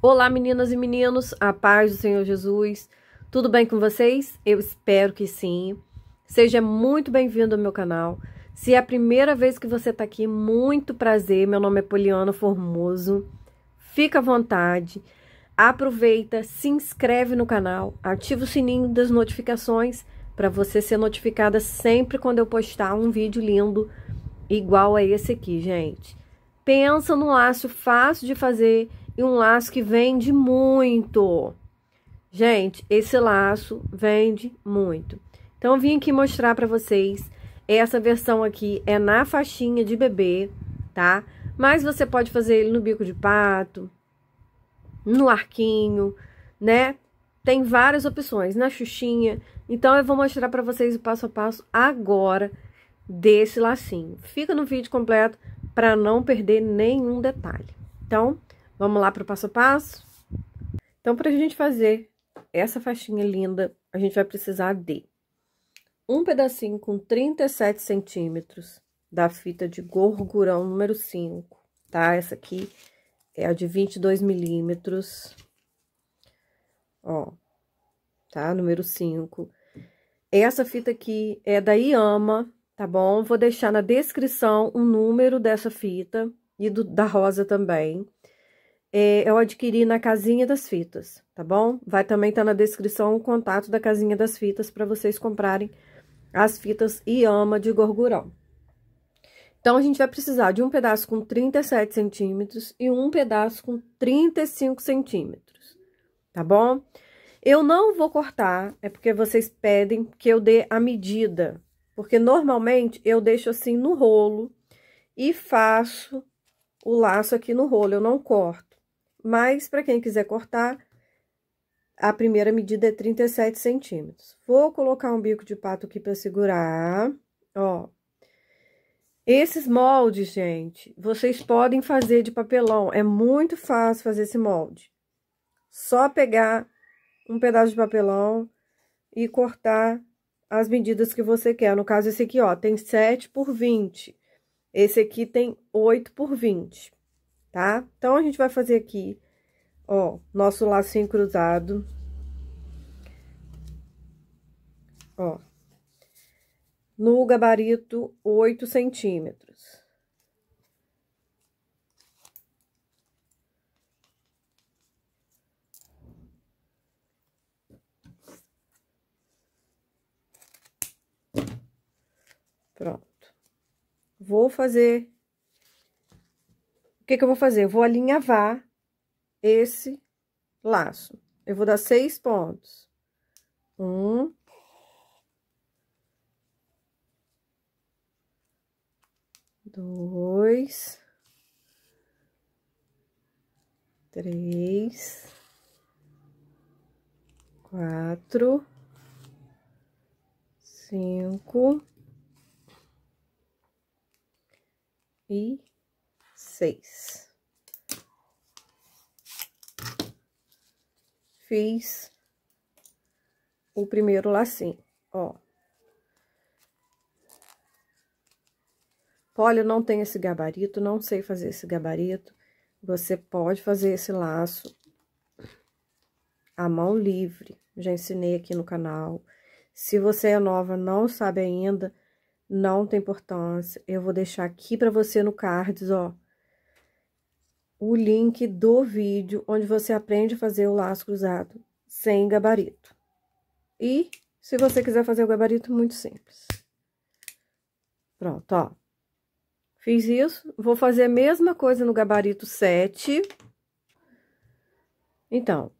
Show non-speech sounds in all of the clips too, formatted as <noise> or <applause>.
Olá, meninas e meninos, a paz do Senhor Jesus. Tudo bem com vocês? Eu espero que sim. Seja muito bem-vindo ao meu canal. Se é a primeira vez que você está aqui, muito prazer. Meu nome é Poliana Formoso. Fica à vontade. Aproveita, se inscreve no canal, ativa o sininho das notificações para você ser notificada sempre quando eu postar um vídeo lindo igual a esse aqui, gente. Pensa no laço fácil de fazer e um laço que vende muito. Gente, esse laço vende muito. Então, eu vim aqui mostrar para vocês. Essa versão aqui é na faixinha de bebê, tá? Mas você pode fazer ele no bico de pato, no arquinho, né? Tem várias opções, na xuxinha. Então, eu vou mostrar para vocês o passo a passo agora desse lacinho. Fica no vídeo completo para não perder nenhum detalhe. Então, Vamos lá para o passo a passo? Então, para a gente fazer essa faixinha linda, a gente vai precisar de um pedacinho com 37 centímetros da fita de gorgurão número 5, tá? Essa aqui é a de 22 milímetros, ó, tá? Número 5. Essa fita aqui é da Iama, tá bom? Vou deixar na descrição o número dessa fita e do, da rosa também é, eu adquiri na Casinha das Fitas, tá bom? Vai também estar tá na descrição o contato da Casinha das Fitas para vocês comprarem as fitas Iama de gorgurão. Então, a gente vai precisar de um pedaço com 37 centímetros e um pedaço com 35 centímetros, tá bom? Eu não vou cortar, é porque vocês pedem que eu dê a medida, porque normalmente eu deixo assim no rolo e faço o laço aqui no rolo, eu não corto mas para quem quiser cortar, a primeira medida é 37 centímetros. Vou colocar um bico de pato aqui para segurar, ó. Esses moldes, gente, vocês podem fazer de papelão, é muito fácil fazer esse molde. Só pegar um pedaço de papelão e cortar as medidas que você quer. No caso, esse aqui, ó, tem 7 por 20. Esse aqui tem 8 por 20 tá? Então, a gente vai fazer aqui, ó, nosso lacinho cruzado. Ó. No gabarito, 8 centímetros. Pronto. Vou fazer que, que eu vou fazer? Eu vou alinhavar esse laço. Eu vou dar seis pontos. Um. Dois. Três. Quatro. Cinco. E seis. Fiz o primeiro lacinho, ó. Olha, eu não tenho esse gabarito, não sei fazer esse gabarito. Você pode fazer esse laço à mão livre. Já ensinei aqui no canal. Se você é nova, não sabe ainda, não tem importância. Eu vou deixar aqui para você no cards, ó o link do vídeo onde você aprende a fazer o laço cruzado sem gabarito. E se você quiser fazer o gabarito, muito simples. Pronto, ó. Fiz isso, vou fazer a mesma coisa no gabarito 7. Então,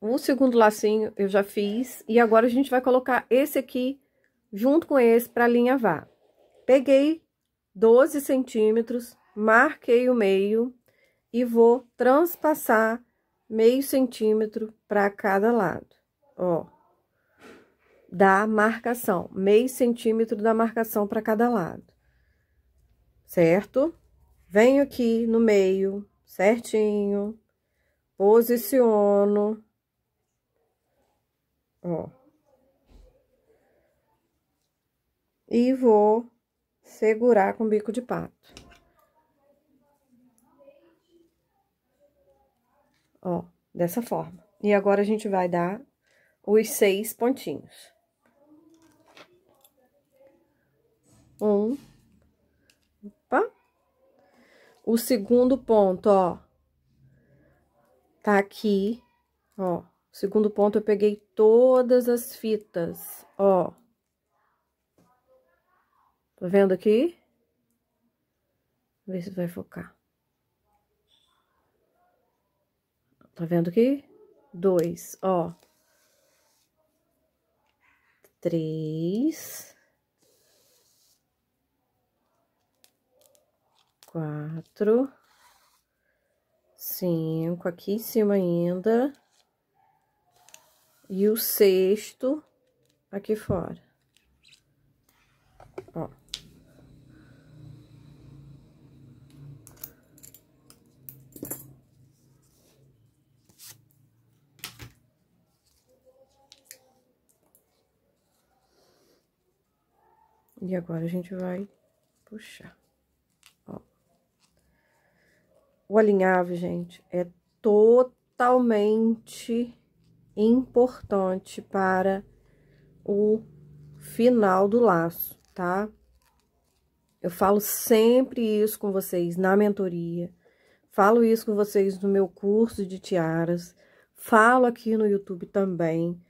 o segundo lacinho eu já fiz, e agora a gente vai colocar esse aqui junto com esse para alinhavar. Peguei 12 centímetros, marquei o meio, e vou transpassar meio centímetro para cada lado, ó, da marcação, meio centímetro da marcação para cada lado, certo? Venho aqui no meio, certinho, posiciono, ó, e vou segurar com bico de pato. Ó, dessa forma. E agora a gente vai dar os seis pontinhos. Um. Opa. O segundo ponto, ó. Tá aqui, ó. Segundo ponto, eu peguei todas as fitas, ó. Tá vendo aqui? Vê se vai focar. Tá vendo aqui? Dois, ó. Três. Quatro. Cinco, aqui em cima ainda. E o sexto aqui fora. Ó. E agora a gente vai puxar. Ó. O alinhavo, gente, é totalmente importante para o final do laço, tá? Eu falo sempre isso com vocês na mentoria, falo isso com vocês no meu curso de tiaras, falo aqui no YouTube também,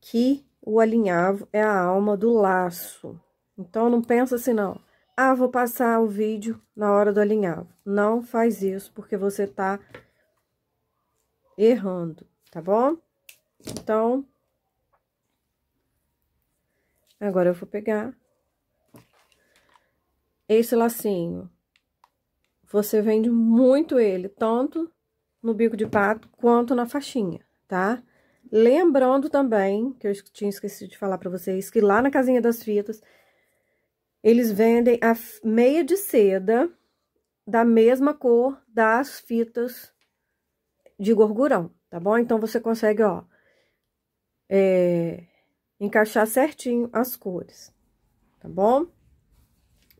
que o alinhavo é a alma do laço, então, não pensa assim, não. Ah, vou passar o vídeo na hora do alinhavo. Não faz isso, porque você tá errando, tá bom? Então, agora eu vou pegar esse lacinho. Você vende muito ele, tanto no bico de pato quanto na faixinha, tá? Lembrando também, que eu tinha esquecido de falar para vocês, que lá na casinha das fitas eles vendem a meia de seda da mesma cor das fitas de gorgurão, tá bom? Então, você consegue, ó, é, encaixar certinho as cores, tá bom?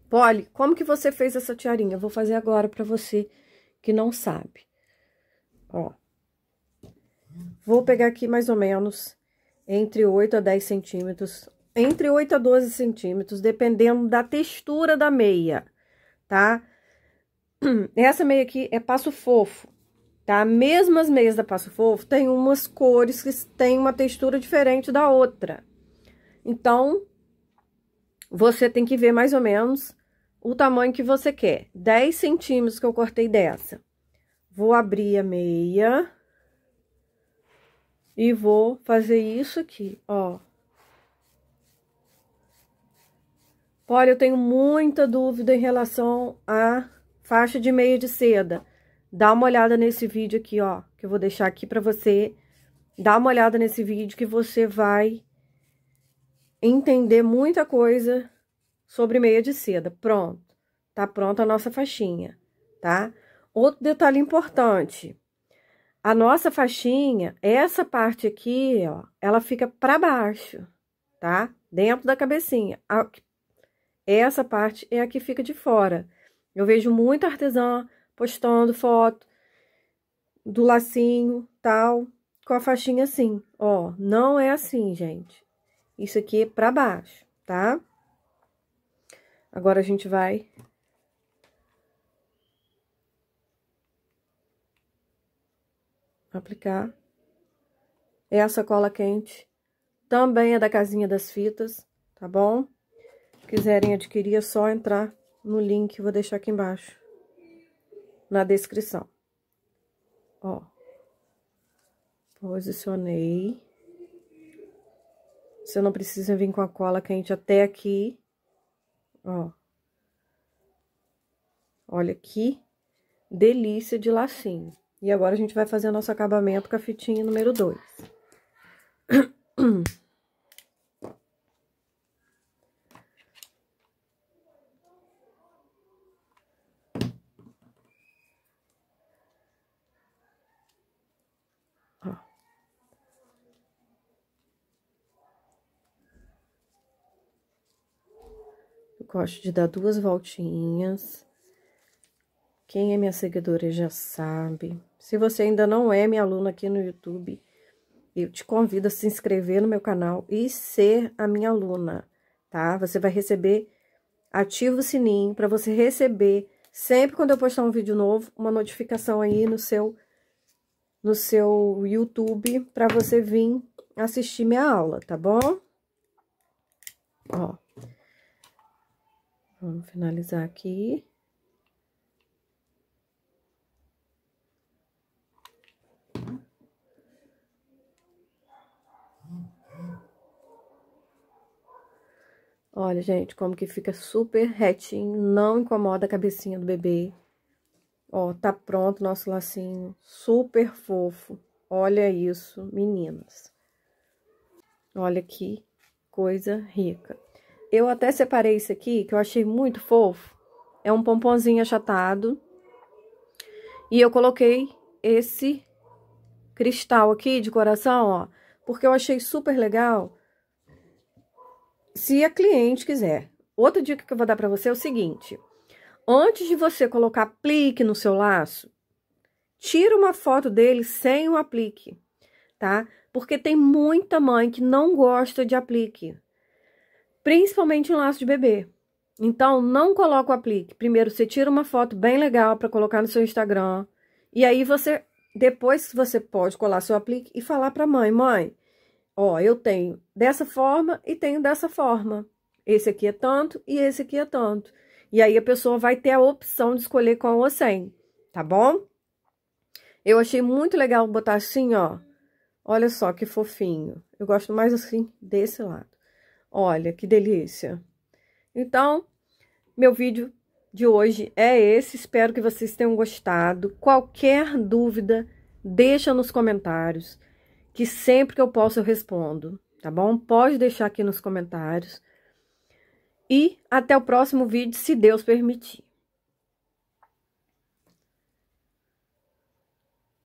Polly, como que você fez essa tiarinha? vou fazer agora para você que não sabe. Ó. Vou pegar aqui mais ou menos entre 8 a 10 centímetros entre 8 a 12 centímetros, dependendo da textura da meia, tá? <clears throat> Essa meia aqui é passo fofo, tá? Mesmo as meias da passo fofo, tem umas cores que têm uma textura diferente da outra. Então, você tem que ver mais ou menos o tamanho que você quer. 10 centímetros que eu cortei dessa. Vou abrir a meia. E vou fazer isso aqui, ó. Olha, eu tenho muita dúvida em relação à faixa de meia de seda. Dá uma olhada nesse vídeo aqui, ó, que eu vou deixar aqui para você. Dá uma olhada nesse vídeo que você vai entender muita coisa sobre meia de seda. Pronto. Tá pronta a nossa faixinha, tá? Outro detalhe importante. A nossa faixinha, essa parte aqui, ó, ela fica para baixo, tá? Dentro da cabecinha. A essa parte é a que fica de fora. Eu vejo muita artesã postando foto do lacinho, tal, com a faixinha assim, ó. Não é assim, gente. Isso aqui é pra baixo, tá? Agora a gente vai... Aplicar. Essa cola quente também é da casinha das fitas, tá bom? quiserem adquirir, é só entrar no link que vou deixar aqui embaixo, na descrição. Ó, posicionei. Você não precisa vir com a cola quente até aqui, ó. Olha que delícia de lacinho. E agora a gente vai fazer nosso acabamento com a fitinha número 2. <clears throat> gosto de dar duas voltinhas. Quem é minha seguidora já sabe. Se você ainda não é minha aluna aqui no YouTube, eu te convido a se inscrever no meu canal e ser a minha aluna, tá? Você vai receber, ativa o sininho para você receber sempre quando eu postar um vídeo novo, uma notificação aí no seu no seu YouTube para você vir assistir minha aula, tá bom? Vamos finalizar aqui. Olha, gente, como que fica super retinho, não incomoda a cabecinha do bebê. Ó, tá pronto nosso lacinho, super fofo. Olha isso, meninas. Olha que coisa rica. Eu até separei isso aqui, que eu achei muito fofo. É um pomponzinho achatado. E eu coloquei esse cristal aqui de coração, ó. Porque eu achei super legal. Se a cliente quiser. Outra dica que eu vou dar para você é o seguinte. Antes de você colocar aplique no seu laço, tira uma foto dele sem o aplique, tá? Porque tem muita mãe que não gosta de aplique principalmente em laço de bebê. Então, não coloca o aplique. Primeiro, você tira uma foto bem legal para colocar no seu Instagram. E aí, você depois você pode colar seu aplique e falar para a mãe, mãe, ó, eu tenho dessa forma e tenho dessa forma. Esse aqui é tanto e esse aqui é tanto. E aí a pessoa vai ter a opção de escolher com ou sem, tá bom? Eu achei muito legal botar assim, ó. Olha só que fofinho. Eu gosto mais assim desse lado. Olha, que delícia! Então, meu vídeo de hoje é esse. Espero que vocês tenham gostado. Qualquer dúvida, deixa nos comentários, que sempre que eu posso eu respondo, tá bom? Pode deixar aqui nos comentários. E até o próximo vídeo, se Deus permitir.